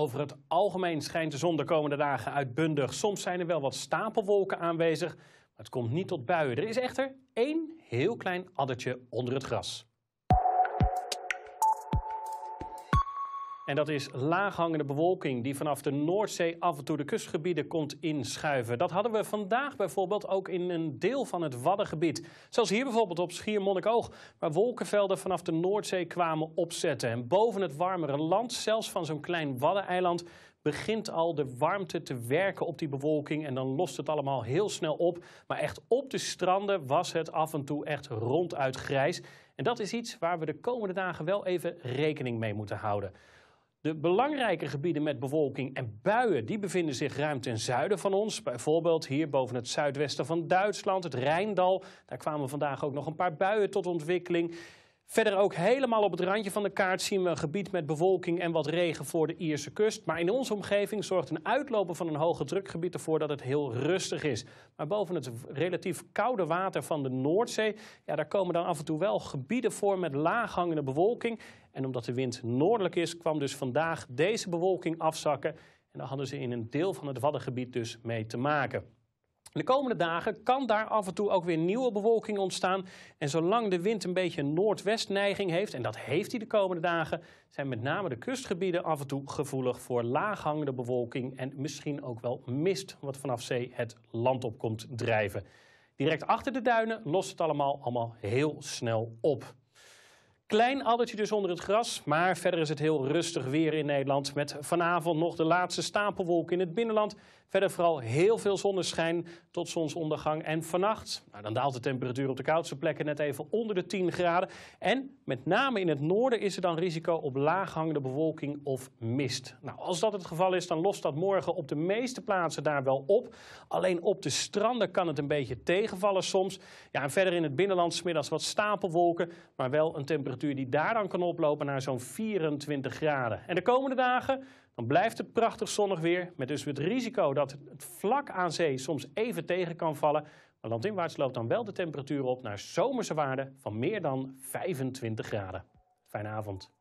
Over het algemeen schijnt de zon de komende dagen uitbundig. Soms zijn er wel wat stapelwolken aanwezig, maar het komt niet tot buien. Er is echter één heel klein addertje onder het gras. En dat is laaghangende bewolking die vanaf de Noordzee af en toe de kustgebieden komt inschuiven. Dat hadden we vandaag bijvoorbeeld ook in een deel van het Waddengebied. Zoals hier bijvoorbeeld op Schiermonnikoog, waar wolkenvelden vanaf de Noordzee kwamen opzetten. En boven het warmere land, zelfs van zo'n klein Waddeneiland, begint al de warmte te werken op die bewolking. En dan lost het allemaal heel snel op. Maar echt op de stranden was het af en toe echt ronduit grijs. En dat is iets waar we de komende dagen wel even rekening mee moeten houden. De belangrijke gebieden met bewolking en buien die bevinden zich ruim ten zuiden van ons. Bijvoorbeeld hier boven het zuidwesten van Duitsland, het Rijndal. Daar kwamen vandaag ook nog een paar buien tot ontwikkeling. Verder ook helemaal op het randje van de kaart zien we een gebied met bewolking en wat regen voor de Ierse kust. Maar in onze omgeving zorgt een uitlopen van een hoge drukgebied ervoor dat het heel rustig is. Maar boven het relatief koude water van de Noordzee, ja, daar komen dan af en toe wel gebieden voor met laaghangende bewolking. En omdat de wind noordelijk is, kwam dus vandaag deze bewolking afzakken. En daar hadden ze in een deel van het Waddengebied dus mee te maken. De komende dagen kan daar af en toe ook weer nieuwe bewolking ontstaan. En zolang de wind een beetje noordwestneiging heeft, en dat heeft hij de komende dagen, zijn met name de kustgebieden af en toe gevoelig voor laaghangende bewolking en misschien ook wel mist, wat vanaf zee het land op komt drijven. Direct achter de duinen lost het allemaal allemaal heel snel op. Klein addertje dus onder het gras, maar verder is het heel rustig weer in Nederland. Met vanavond nog de laatste stapelwolken in het binnenland. Verder vooral heel veel zonneschijn tot zonsondergang. En vannacht, nou dan daalt de temperatuur op de koudste plekken net even onder de 10 graden. En met name in het noorden is er dan risico op laaghangende bewolking of mist. Nou, als dat het geval is, dan lost dat morgen op de meeste plaatsen daar wel op. Alleen op de stranden kan het een beetje tegenvallen soms. Ja, en verder in het binnenland smiddags wat stapelwolken, maar wel een temperatuur die daar dan kan oplopen naar zo'n 24 graden. En de komende dagen dan blijft het prachtig zonnig weer, met dus het risico dat het vlak aan zee soms even tegen kan vallen. Maar landinwaarts loopt dan wel de temperatuur op naar zomerse waarden van meer dan 25 graden. Fijne avond.